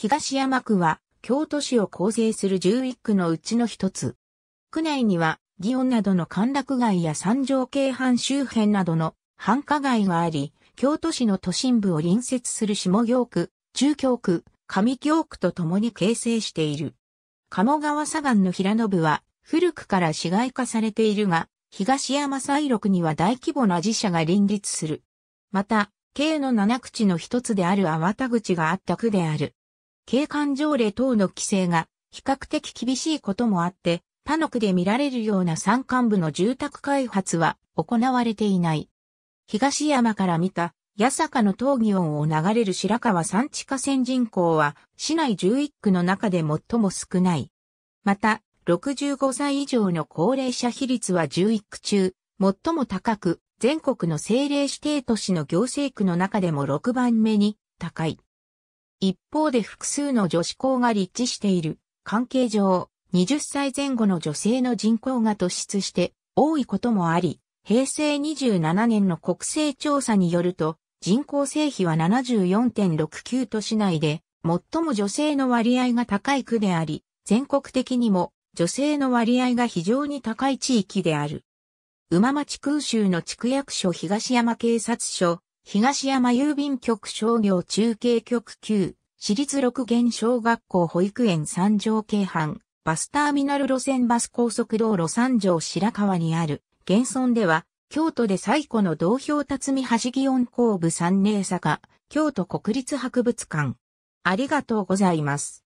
東山区は、京都市を構成する11区のうちの一つ。区内には、祇園などの歓楽街や三条京阪周辺などの繁華街があり、京都市の都心部を隣接する下京区、中京区、上京区と共に形成している。鴨川左岸の平野部は、古くから市街化されているが、東山西麓には大規模な寺社が林立する。また、京の七口の一つである淡田口があった区である。景観条例等の規制が比較的厳しいこともあって、他の区で見られるような山間部の住宅開発は行われていない。東山から見た、八坂の東技音を流れる白川山地河川人口は、市内11区の中で最も少ない。また、65歳以上の高齢者比率は11区中、最も高く、全国の政令指定都市の行政区の中でも6番目に高い。一方で複数の女子校が立地している関係上、20歳前後の女性の人口が突出して多いこともあり、平成27年の国勢調査によると、人口成比は74.69都市内で、最も女性の割合が高い区であり、全国的にも女性の割合が非常に高い地域である。馬町空襲の地区役所東山警察署、東山郵便局商業中継局9、私立六元小学校保育園三条京阪、バスターミナル路線バス高速道路三条白川にある、現存では、京都で最古の道標辰巳橋祇園工部三名坂、京都国立博物館。ありがとうございます。